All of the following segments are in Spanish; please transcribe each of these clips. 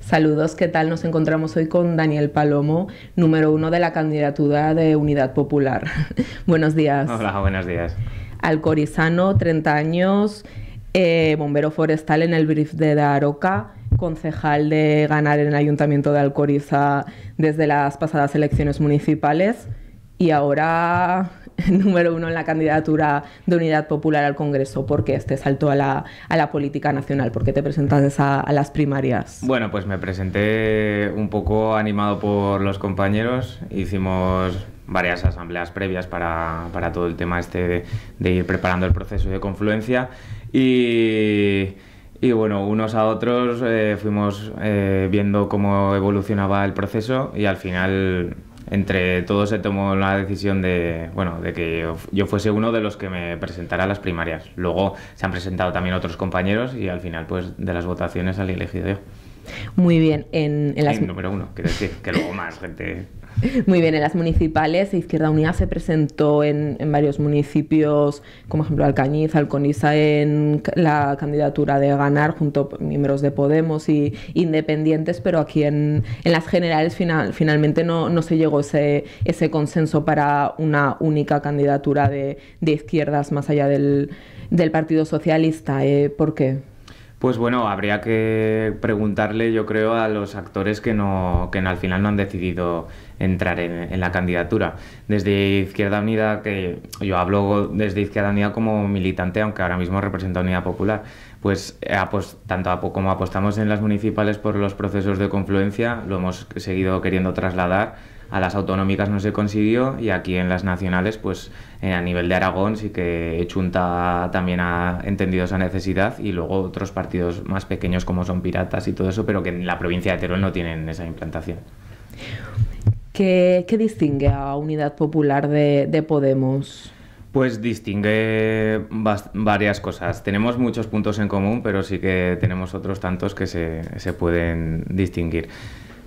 Saludos, ¿qué tal? Nos encontramos hoy con Daniel Palomo, número uno de la candidatura de Unidad Popular. buenos días. Hola, buenos días. Alcorizano, 30 años, eh, bombero forestal en el brief de Daroca, concejal de ganar en el Ayuntamiento de Alcoriza desde las pasadas elecciones municipales y ahora número uno en la candidatura de Unidad Popular al Congreso porque este salto a la, política nacional? ...porque te presentas a, las primarias? Bueno, pues me presenté un poco animado por los compañeros. Hicimos varias asambleas previas para, todo el tema este de, ir preparando el proceso de confluencia y... Y bueno, unos a otros eh, fuimos eh, viendo cómo evolucionaba el proceso y al final entre todos se tomó la decisión de, bueno, de que yo, fuese uno de los que me presentara a las primarias. Luego se han presentado también otros compañeros y al final pues de las votaciones salí elegido yo. Muy bien. En, las... número uno, quiero decir, que luego más gente... Muy bien, en las municipales Izquierda Unida se presentó en, varios municipios, como ejemplo Alcañiz, Alconisa, en la candidatura de ganar junto a miembros de Podemos y independientes, pero aquí en, las generales final, finalmente no, se llegó ese, ese consenso para una única candidatura de, de izquierdas más allá del, del Partido Socialista. ¿eh? ¿Por qué? Pues bueno, habría que preguntarle, yo creo, a los actores que no, que al final no han decidido entrar en, la candidatura. Desde Izquierda Unida, que yo hablo desde Izquierda Unida como militante, aunque ahora mismo represento a Unidad Popular, pues eh, tanto como apostamos en las municipales por los procesos de confluencia, lo hemos seguido queriendo trasladar a las autonómicas no se consiguió y aquí en las nacionales, pues eh, a nivel de Aragón sí que Chunta también ha entendido esa necesidad y luego otros partidos más pequeños como son Piratas y todo eso, pero que en la provincia de Teruel no tienen esa implantación. ¿Qué, distingue a Unidad Popular de, Podemos? Pues distingue varias cosas. Tenemos muchos puntos en común, pero sí que tenemos otros tantos que se, se pueden distinguir.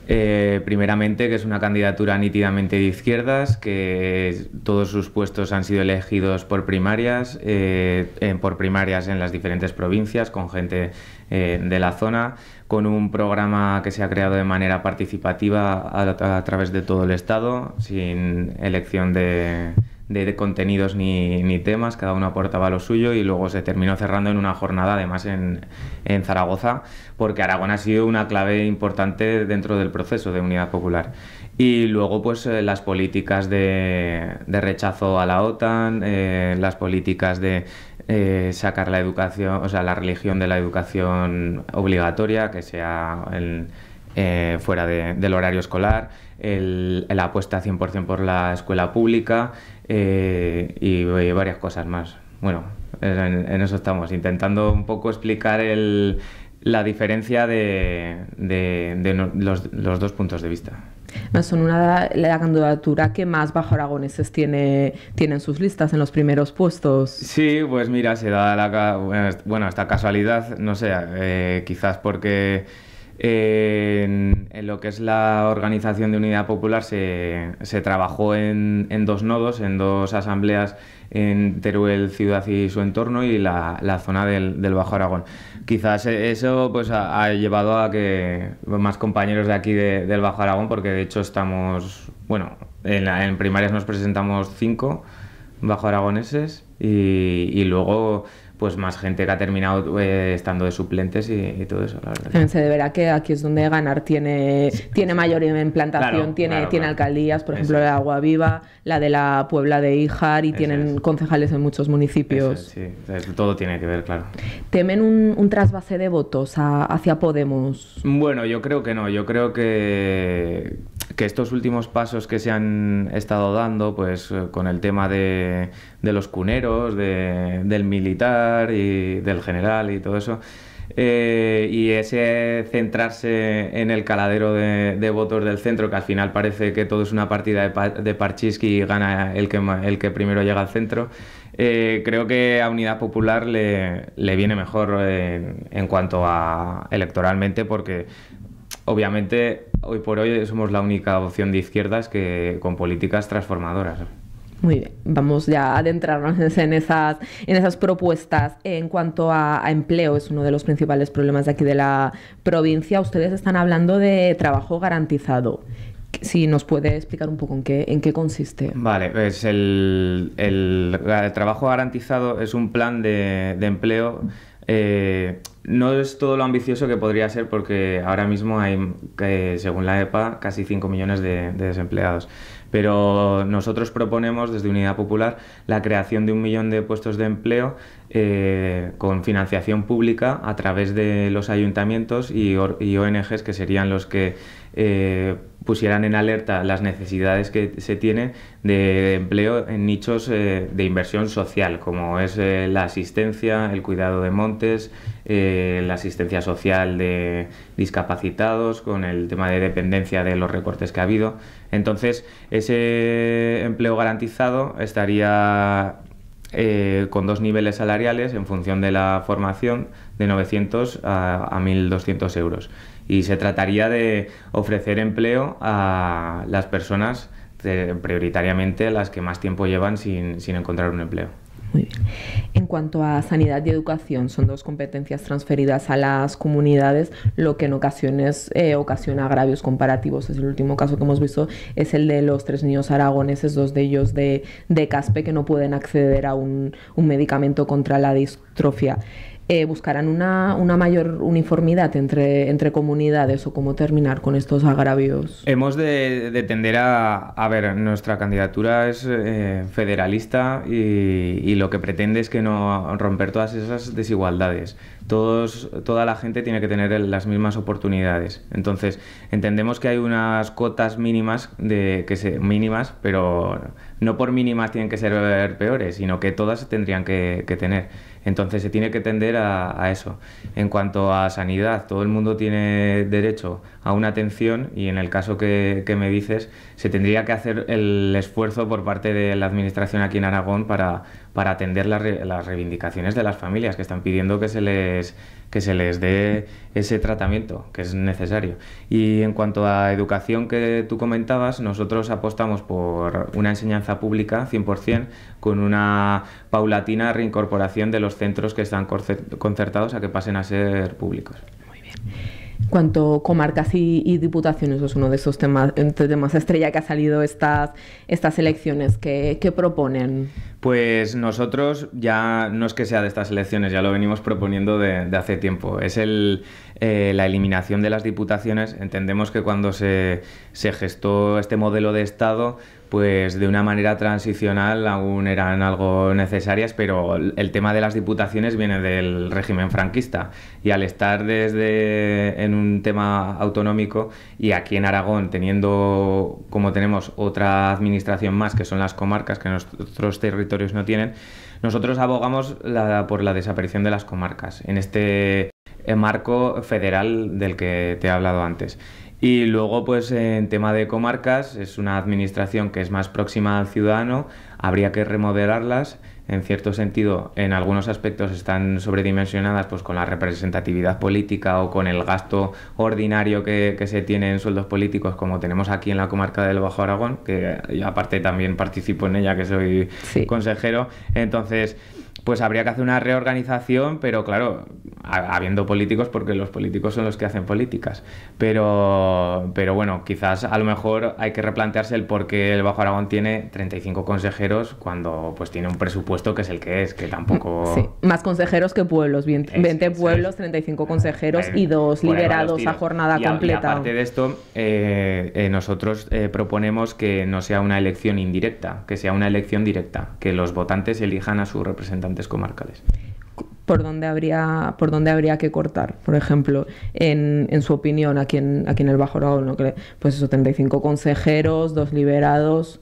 Eh, primeramente, que es una candidatura nítidamente de izquierdas, que todos sus puestos han sido elegidos por primarias, eh, por primarias en las diferentes provincias, con gente eh, de la zona, con un programa que se ha creado de manera participativa a través de todo el Estado, sin elección de, de, contenidos ni, temas, cada uno aportaba lo suyo y luego se terminó cerrando en una jornada además en, Zaragoza, porque Aragón ha sido una clave importante dentro del proceso de unidad popular. Y luego, pues eh, las políticas de, de, rechazo a la OTAN, eh, las políticas de eh, sacar la educación, o sea, la religión de la educación obligatoria, que sea fuera del horario escolar, el, la apuesta 100% por la escuela pública, eh, y eh, varias cosas más. Bueno, en, eso estamos, intentando un poco explicar el, la diferencia de, los, dos puntos de vista. Ah, son una la candidatura que más bajo aragoneses tiene, tienen sus listas, en los primeros puestos. Sí, pues mira, se da la, bueno, esta casualidad, no sé, eh, quizás porque en, lo que es la organización de unidad popular se, trabajó en, dos nodos, en dos asambleas en Teruel, ciudad y su entorno y la, zona del, Bajo Aragón. Quizás eso pues, ha, llevado a que más compañeros de aquí del Bajo Aragón, porque de hecho estamos, bueno, en, en primarias nos presentamos cinco bajo aragoneses y, y luego pues más gente que ha terminado eh, estando de suplentes y, todo eso, la verdad. Se deberá que aquí es donde ganar tiene, tiene mayor implantación, tiene, tiene alcaldías, por ejemplo, la de Agua Viva, la de la Puebla de Ijar y tienen concejales en muchos municipios. sí, todo tiene que ver, claro. ¿Temen un, trasvase de votos hacia Podemos? Bueno, yo creo que no, yo creo que que estos últimos pasos que se han estado dando, pues eh, con el tema de, los cuneros, del militar y del general y todo eso, eh, y ese centrarse en el caladero de, votos del centro, que al final parece que todo es una partida de, Parchiski y gana el que, el que primero llega al centro, eh, creo que a Unidad Popular le, viene mejor en cuanto a electoralmente, porque obviamente hoy por hoy somos la única opción de izquierdas que con políticas transformadoras. Muy bien, vamos ya a adentrarnos en esas, en esas propuestas. En cuanto a, a, empleo, es uno de los principales problemas de aquí de la provincia. Ustedes están hablando de trabajo garantizado si nos puede explicar un poco en qué, en qué consiste. Vale, pues el, trabajo garantizado es un plan de, empleo. Eh, no es todo lo ambicioso que podría ser porque ahora mismo hay, eh, según la EPA, casi 5 millones de, de, desempleados. Pero nosotros proponemos desde Unidad Popular la creación de un millón de puestos de empleo eh, con financiación pública a través de los ayuntamientos y, ONGs que serían los que eh, pusieran en alerta las necesidades que se tienen de empleo en nichos eh, de inversión social, como es la asistencia, el cuidado de montes, la asistencia social de discapacitados, con el tema de dependencia de los recortes que ha habido. Entonces, ese empleo garantizado estaría eh, con dos niveles salariales en función de la formación de 900 a, 1.200 euros. Y se trataría de ofrecer empleo a las personas eh, prioritariamente las que más tiempo llevan sin, sin encontrar un empleo. Muy bien. En cuanto a sanidad y educación, son dos competencias transferidas a las comunidades, lo que en ocasiones eh, ocasiona agravios comparativos. Es el último caso que hemos visto, es el de los tres niños aragoneses, dos de ellos de, Caspe, que no pueden acceder a un medicamento contra la distrofia. Eh, buscarán una, mayor uniformidad entre, comunidades o cómo terminar con estos agravios. Hemos de, tender a, a ver, nuestra candidatura es eh, federalista y, lo que pretende es que no romper todas esas desigualdades. Todos, toda la gente tiene que tener las mismas oportunidades. Entonces, entendemos que hay unas cotas mínimas de que mínimas, pero no por mínimas tienen que ser peores, sino que todas tendrían que tener. Entonces se tiene que tender a, eso. En cuanto a sanidad, todo el mundo tiene derecho a una atención y en el caso que, me dices, se tendría que hacer el esfuerzo por parte de la Administración aquí en Aragón para, para atender las, las reivindicaciones de las familias que están pidiendo que se les que se les dé ese tratamiento que es necesario. Y en cuanto a educación que tú comentabas, nosotros apostamos por una enseñanza pública 100% con una paulatina reincorporación de los centros que están concertados a que pasen a ser públicos. Muy bien cuanto comarcas y, diputaciones, es pues, uno de esos temas, temas estrella que ha salido estas, estas elecciones. que proponen? Pues nosotros ya no es que sea de estas elecciones, ya lo venimos proponiendo de, hace tiempo. Es eh, la eliminación de las diputaciones. Entendemos que cuando se, se gestó este modelo de Estado, pues de una manera transicional aún eran algo necesarias, pero el tema de las diputaciones viene del régimen franquista y al estar desde en un tema autonómico y aquí en Aragón teniendo como tenemos otra administración más que son las comarcas que nuestros territorios no tienen, nosotros abogamos por la desaparición de las comarcas en este eh, marco federal del que te he hablado antes. Y luego, pues en tema de comarcas, es una administración que es más próxima al ciudadano, habría que remodelarlas. En cierto sentido, en algunos aspectos están sobredimensionadas pues, con la representatividad política o con el gasto ordinario que, se tiene en sueldos políticos, como tenemos aquí en la comarca del Bajo Aragón, que aparte también participo en ella, que soy consejero. Entonces, pues habría que hacer una reorganización, pero claro, habiendo políticos, porque los políticos son los que hacen políticas. Pero, pero bueno, quizás a lo mejor hay que replantearse el por qué el Bajo Aragón tiene 35 consejeros cuando pues tiene un presupuesto que es el que es, que tampoco... Sí, más consejeros que pueblos, 20, pueblos, 35 consejeros eh, y dos liberados a jornada completa. aparte de esto, eh, eh, nosotros proponemos que no sea una elección indirecta, que sea una elección directa, que los votantes elijan a su representante comarcales. ¿Por dónde habría, por dónde habría que cortar? Por ejemplo, en, su opinión, aquí en, aquí en el Bajo Aragón, ¿no? pues esos 35 consejeros, dos liberados...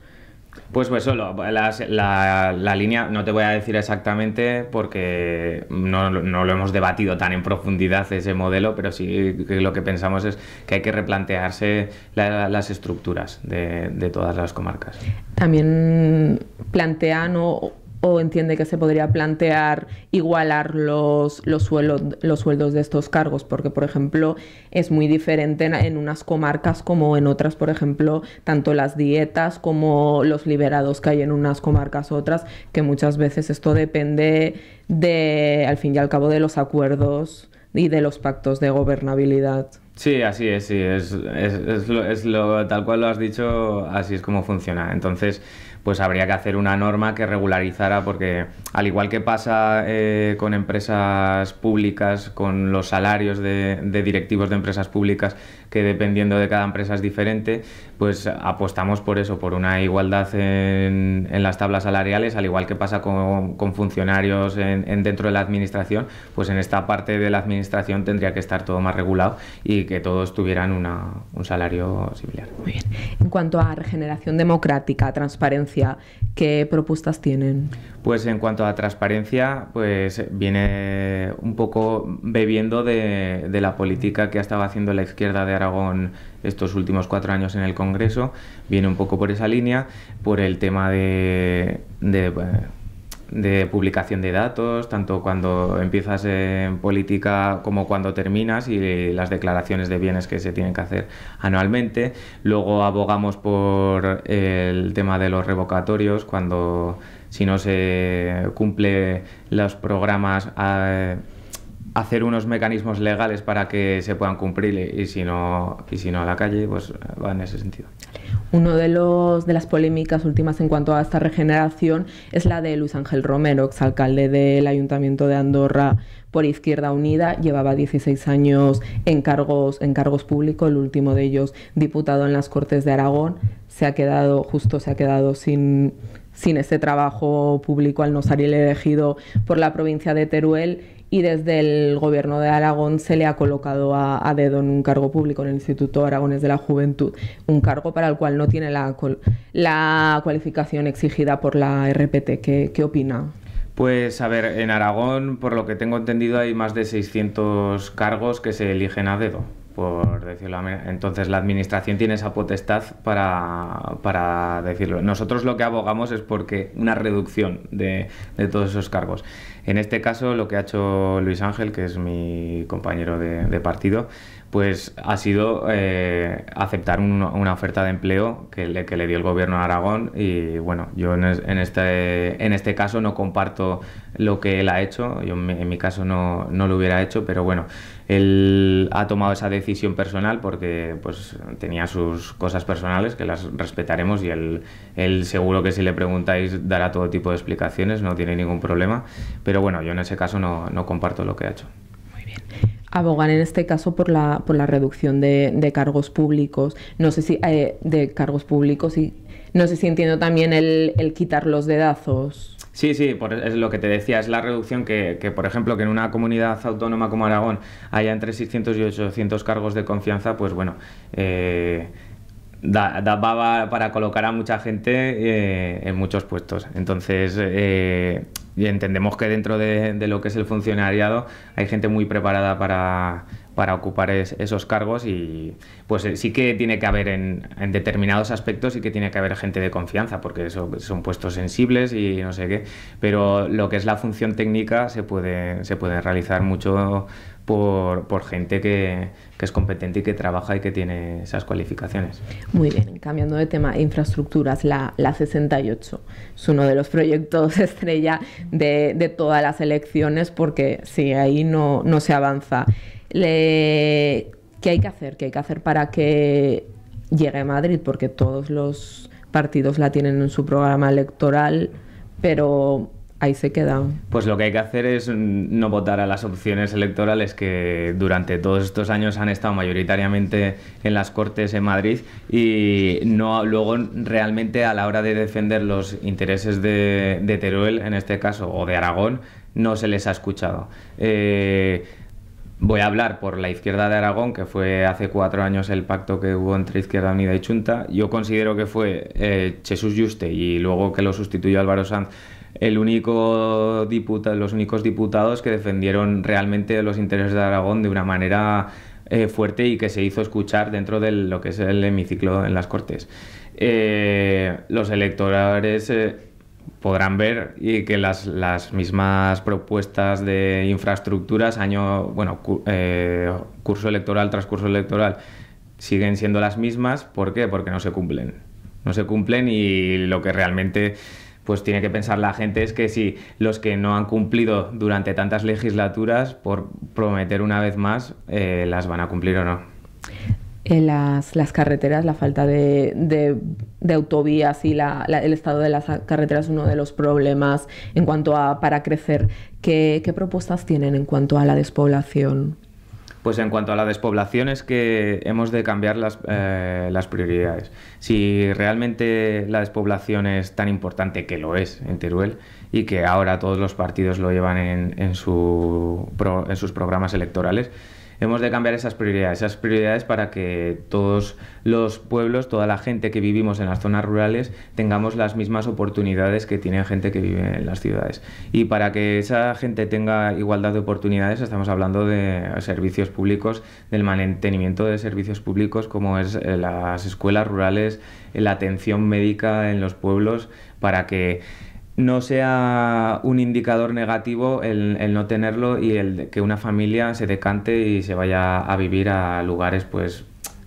Pues, pues solo, la, línea no te voy a decir exactamente porque no, lo hemos debatido tan en profundidad ese modelo, pero sí lo que pensamos es que hay que replantearse las estructuras de, de, todas las comarcas. También plantean o, o entiende que se podría plantear igualar los, los, los sueldos de estos cargos, porque por ejemplo es muy diferente en, unas comarcas como en otras, por ejemplo, tanto las dietas como los liberados que hay en unas comarcas otras, que muchas veces esto depende de, al fin y al cabo, de los acuerdos y de los pactos de gobernabilidad. Sí, así es, sí, es, es, lo, es lo, tal cual lo has dicho, así es como funciona. Entonces, pues habría que hacer una norma que regularizara, porque al igual que pasa eh, con empresas públicas, con los salarios de directivos de empresas públicas, que dependiendo de cada empresa es diferente, pues apostamos por eso, por una igualdad en, en las tablas salariales, al igual que pasa con, con funcionarios en, dentro de la administración, pues en esta parte de la administración tendría que estar todo más regulado y que todos tuvieran un salario similar. Muy bien. En cuanto a regeneración democrática, transparencia, ¿qué propuestas tienen? Pues en cuanto a transparencia, pues viene un poco bebiendo de, de la política que ha estado haciendo la izquierda de Aragón estos últimos cuatro años en el Congreso, viene un poco por esa línea, por el tema eh, de, publicación de datos, tanto cuando empiezas en política como cuando terminas y las declaraciones de bienes que se tienen que hacer anualmente. Luego abogamos por el tema de los revocatorios cuando si no se cumple los programas... A, eh, hacer unos mecanismos legales para que se puedan cumplir y, si no y si no a la calle pues va en ese sentido. Uno de los de las polémicas últimas en cuanto a esta regeneración es la de Luis Ángel Romero, exalcalde del Ayuntamiento de Andorra por Izquierda Unida, llevaba 16 años en cargos en cargos públicos, el último de ellos diputado en las Cortes de Aragón, se ha quedado justo se ha quedado sin sin ese trabajo público al no salir elegido por la provincia de Teruel y desde el gobierno de Aragón se le ha colocado a, dedo en un cargo público en el Instituto Aragones de la Juventud, un cargo para el cual no tiene la, la cualificación exigida por la RPT. ¿Qué, qué opina? Pues a ver, en Aragón, por lo que tengo entendido, hay más de 600 cargos que se eligen a dedo por decirlo. Entonces la administración tiene esa potestad para, para decirlo. Nosotros lo que abogamos es porque una reducción de, de, todos esos cargos. En este caso lo que ha hecho Luis Ángel, que es mi compañero de, partido, pues ha sido eh, aceptar una oferta de empleo que le, que le, dio el gobierno a Aragón y bueno, yo en, este, en este caso no comparto lo que él ha hecho, yo en mi, en mi caso no, no lo hubiera hecho, pero bueno, él ha tomado esa decisión personal porque pues, tenía sus cosas personales que las respetaremos y él, seguro que si le preguntáis dará todo tipo de explicaciones, no tiene ningún problema. Pero bueno, yo en ese caso no, comparto lo que ha hecho. Muy bien abogan en este caso por la, por la reducción de, cargos públicos. No sé si eh, de cargos públicos y no sé si entiendo también el, quitar los dedazos. Sí, sí, es lo que te decía, es la reducción que, por ejemplo, que en una comunidad autónoma como Aragón haya entre 600 y 800 cargos de confianza, pues bueno, eh, da, para colocar a mucha gente eh, en muchos puestos. Entonces, eh, entendemos que dentro de, lo que es el funcionariado hay gente muy preparada para, para ocupar esos cargos y pues eh, sí que tiene que haber en, determinados aspectos sí que tiene que haber gente de confianza porque eso, son puestos sensibles y no sé qué pero lo que es la función técnica se puede se puede realizar mucho por, gente que, es competente y que trabaja y que tiene esas cualificaciones. Muy bien, cambiando de tema, infraestructuras, la, 68 es uno de los proyectos estrella de, todas las elecciones porque si ahí no, no se avanza. ¿qué hay que hacer? ¿Qué hay que hacer para que llegue a Madrid? Porque todos los partidos la tienen en su programa electoral, pero ahí se quedan. Pues lo que hay que hacer es no votar a las opciones electorales que durante todos estos años han estado mayoritariamente en las Cortes en Madrid y luego realmente a la hora de defender los intereses de, Teruel, en este caso, o de Aragón, no se les ha escuchado. Eh, Voy a hablar por la izquierda de Aragón, que fue hace cuatro años el pacto que hubo entre Izquierda Unida y Chunta. Yo considero que fue eh, Jesús Juste y luego que lo sustituyó Álvaro Sanz el único diputado los únicos diputados que defendieron realmente los intereses de Aragón de una manera eh, fuerte y que se hizo escuchar dentro de lo que es el hemiciclo en las Cortes. Eh, los electores podrán ver que las, mismas propuestas de infraestructuras, año, bueno, eh, curso electoral tras curso electoral, siguen siendo las mismas. ¿Por qué? Porque no se cumplen. No se cumplen y lo que realmente pues tiene que pensar la gente es que si los que no han cumplido durante tantas legislaturas, por prometer una vez más, eh, las van a cumplir o no las, carreteras, la falta de, autovías y el estado de las carreteras es uno de los problemas en cuanto a para crecer. ¿Qué, propuestas tienen en cuanto a la despoblación? Pues en cuanto a la despoblación es que hemos de cambiar eh, las, prioridades. Si realmente la despoblación es tan importante que lo es en Teruel y que ahora todos los partidos lo llevan en, en sus programas electorales, hemos de cambiar esas prioridades, esas prioridades para que todos los pueblos, toda la gente que vivimos en las zonas rurales, tengamos las mismas oportunidades que tiene gente que vive en las ciudades. Y para que esa gente tenga igualdad de oportunidades, estamos hablando de servicios públicos, del mantenimiento de servicios públicos como es eh, las escuelas rurales, la atención médica en los pueblos, para que no sea un indicador negativo el, no tenerlo y el que una familia se decante y se vaya a vivir a lugares pues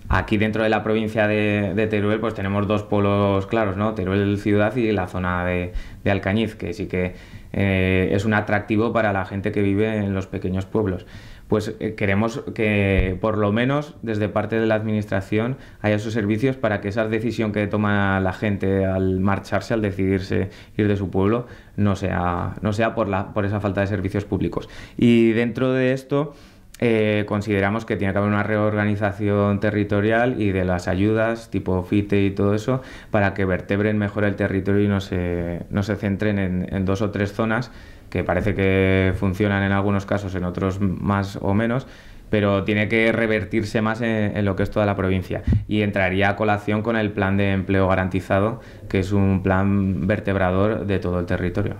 aquí dentro de la provincia de, Teruel pues tenemos dos polos claros, ¿no? Teruel ciudad y la zona de, Alcañiz, que sí que eh, es un atractivo para la gente que vive en los pequeños pueblos pues eh, queremos que por lo menos desde parte de la administración haya esos servicios para que esa decisión que toma la gente al marcharse, al decidirse ir de su pueblo, no sea, no sea por, la, por esa falta de servicios públicos. Y dentro de esto eh, consideramos que tiene que haber una reorganización territorial y de las ayudas tipo FITE y todo eso para que vertebren mejor el territorio y no se, no se centren en dos o tres zonas que parece que funcionan en algunos casos, en otros más o menos, pero tiene que revertirse más en, lo que es toda la provincia. Y entraría a colación con el plan de empleo garantizado, que es un plan vertebrador de todo el territorio.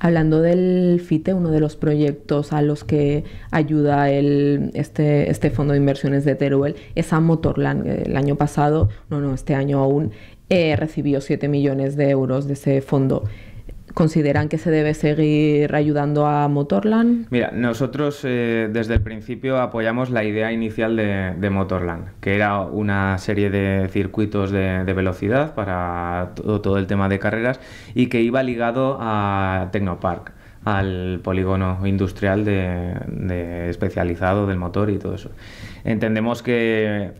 Hablando del FITE, uno de los proyectos a los que ayuda este, este fondo de inversiones de Teruel es a Motorland. El año pasado, no, no, este año aún, eh, recibió 7 millones de euros de ese fondo. ¿Consideran que se debe seguir ayudando a Motorland? Mira, nosotros eh, desde el principio apoyamos la idea inicial de, Motorland, que era una serie de circuitos de, velocidad para todo, todo, el tema de carreras y que iba ligado a Tecnopark, al polígono industrial de, especializado del motor y todo eso. Entendemos que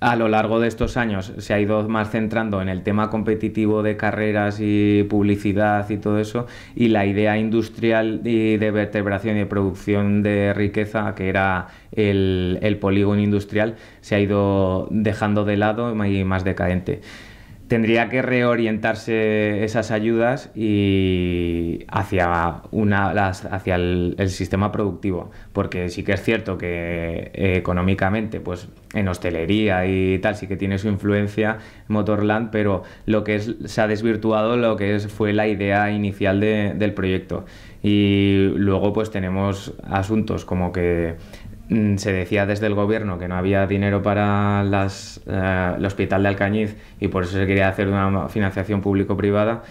a lo largo de estos años se ha ido más centrando en el tema competitivo de carreras y publicidad y todo eso, y la idea industrial y de vertebración y de producción de riqueza, que era el, polígono industrial, se ha ido dejando de lado y más decadente tendría que reorientarse esas ayudas y hacia, una, hacia el, sistema productivo, porque sí que es cierto que eh, económicamente, pues en hostelería y tal, sí que tiene su influencia Motorland, pero lo que se ha desvirtuado lo que fue la idea inicial del proyecto. Y luego pues tenemos asuntos como que Mm, se decía desde el gobierno que no había dinero para eh, el hospital de Alcañiz y por eso se quería hacer una financiación público-privada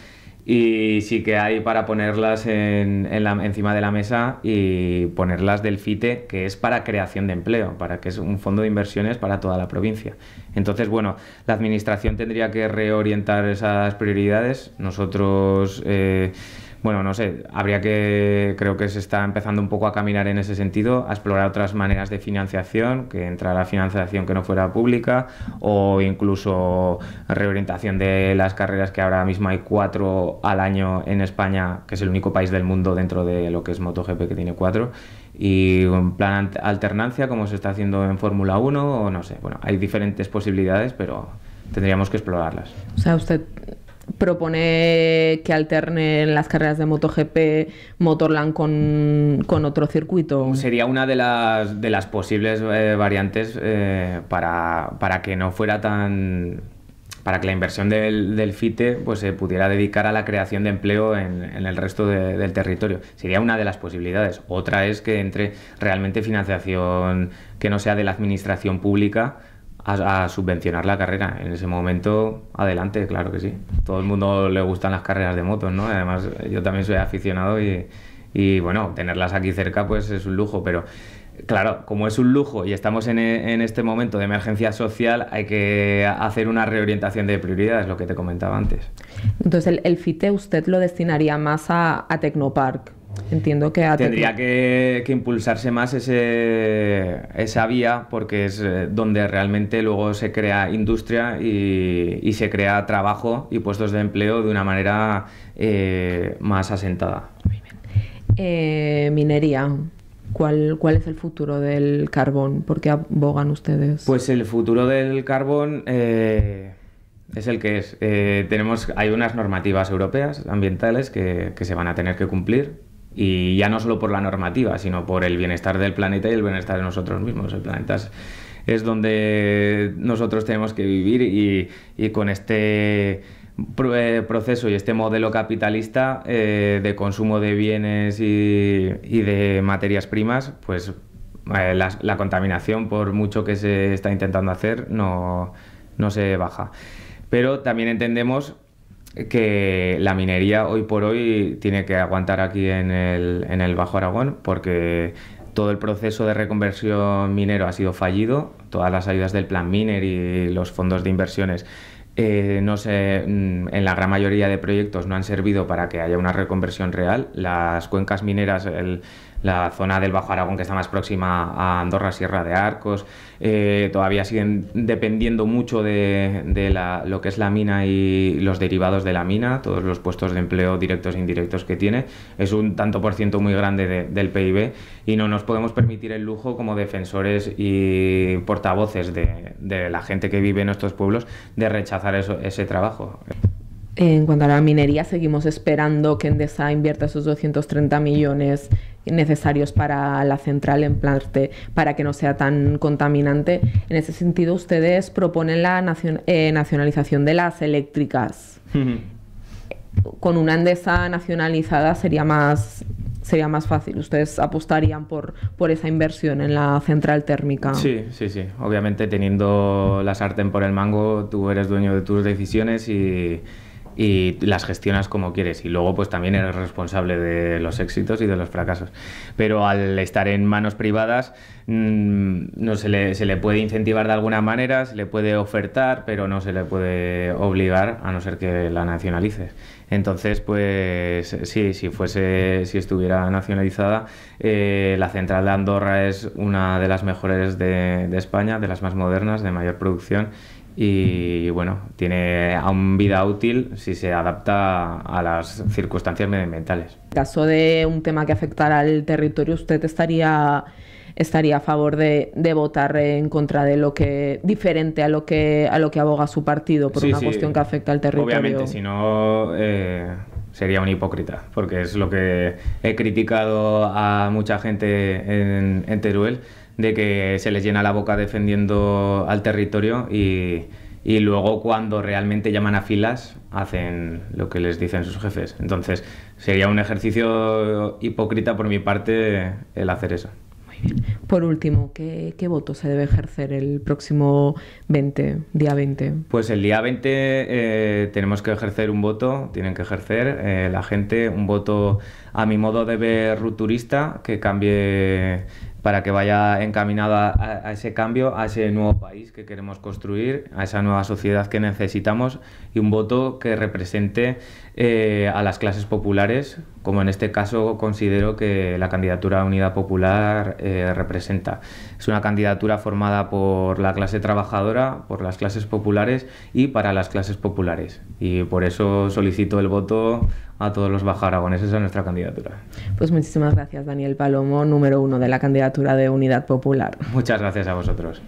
y sí que hay para ponerlas encima de la mesa y ponerlas del FITE, que es para creación de empleo, para que es un fondo de inversiones para toda la provincia. Entonces, bueno, la administración tendría que reorientar esas prioridades. Nosotros eh, bueno, no sé, habría que, creo que se está empezando un poco a caminar en ese sentido, a explorar otras maneras de financiación, que a financiación que no fuera pública o incluso reorientación de las carreras que ahora mismo hay cuatro al año en España, que es el único país del mundo dentro de lo que es MotoGP que tiene cuatro y un plan alternancia como se está haciendo en Fórmula 1 o no sé. Bueno, hay diferentes posibilidades, pero tendríamos que explorarlas. O sea, usted propone que alternen las carreras de MotoGP Motorland con, otro circuito. Sería una de las, de las posibles eh, variantes eh, para, que no fuera tan para que la inversión del, FITE pues, se pudiera dedicar a la creación de empleo en, el resto del territorio. Sería una de las posibilidades. Otra es que entre realmente financiación que no sea de la administración pública a, subvencionar la carrera. En ese momento, adelante, claro que sí. Todo el mundo le gustan las carreras de motos, ¿no? Además, yo también soy aficionado y, y bueno, tenerlas aquí cerca pues es un lujo, pero claro, como es un lujo y estamos en, en, este momento de emergencia social, hay que hacer una reorientación de prioridades, lo que te comentaba antes. Entonces, el, el FITE usted lo destinaría más a, a Tecnopark. Entiendo que... Tendría que, impulsarse más esa vía porque es eh, donde realmente luego se crea industria y, se crea trabajo y puestos de empleo de una manera eh, más asentada. Eh, minería. ¿Cuál, es el futuro del carbón? ¿Por qué abogan ustedes? Pues el futuro del carbón es el que es. tenemos, hay unas normativas europeas ambientales que se van a tener que cumplir y ya no solo por la normativa, sino por el bienestar del planeta y el bienestar de nosotros mismos. El planeta es, donde nosotros tenemos que vivir y, con este eh, proceso y este modelo capitalista eh, de consumo de bienes y, de materias primas, pues eh, la, contaminación, por mucho que se está intentando hacer, no, no se baja. Pero también entendemos que la minería hoy por hoy tiene que aguantar aquí en el, Bajo Aragón porque todo el proceso de reconversión minero ha sido fallido, todas las ayudas del plan miner y los fondos de inversiones eh, no sé, mm, en la gran mayoría de proyectos no han servido para que haya una reconversión real. Las cuencas mineras, la zona del Bajo Aragón que está más próxima a Andorra, Sierra de Arcos, eh, todavía siguen dependiendo mucho de, lo que es la mina y los derivados de la mina, todos los puestos de empleo directos e indirectos que tiene, es un tanto por ciento muy grande del PIB y no nos podemos permitir el lujo como defensores y portavoces de, la gente que vive en estos pueblos de rechazar ese trabajo. En cuanto a la minería, seguimos esperando que Endesa invierta esos 230 millones necesarios para la central en plante para que no sea tan contaminante. En ese sentido, ustedes proponen la eh, nacionalización de las eléctricas. Con una Endesa nacionalizada sería más sería más fácil. Ustedes apostarían por, por esa inversión en la central térmica. Sí, sí, sí. Obviamente teniendo la sartén por el mango, tú eres dueño de tus decisiones y y las gestionas como quieres. Y luego pues también eres responsable de los éxitos y de los fracasos. Pero al estar en manos privadas, mm, no se le, se le puede incentivar de alguna manera, se le puede ofertar, pero no se le puede obligar a no ser que la nacionalices. Entonces, pues sí, si fuese, si estuviera nacionalizada, eh, la central de Andorra es una de las mejores de, de España, de las más modernas, de mayor producción y bueno, tiene aún vida útil si se adapta a las circunstancias medioambientales. En caso de un tema que afectara al territorio, ¿usted estaría, estaría a favor de, votar en contra de lo que diferente a lo que a lo que aboga su partido por una cuestión que afecta al territorio? Obviamente, si no eh, sería un hipócrita, porque es lo que he criticado a mucha gente en, en Teruel de que se les llena la boca defendiendo al territorio y, luego cuando realmente llaman a filas hacen lo que les dicen sus jefes. Entonces sería un ejercicio hipócrita por mi parte el hacer eso. Por último, ¿qué, voto se debe ejercer el próximo 20, día 20? Pues el día 20 eh, tenemos que ejercer un voto, tienen que ejercer eh, la gente, un voto a mi modo de ver rupturista, que cambie para que vaya encaminada a, ese cambio, a ese nuevo país que queremos construir, a esa nueva sociedad que necesitamos y un voto que represente eh, a las clases populares, como en este caso considero que la candidatura a Unidad Popular eh, representa. Es una candidatura formada por la clase trabajadora, por las clases populares y para las clases populares. Y por eso solicito el voto a todos los baja esa es nuestra candidatura. Pues muchísimas gracias, Daniel Palomo, número uno de la candidatura de Unidad Popular. Muchas gracias a vosotros.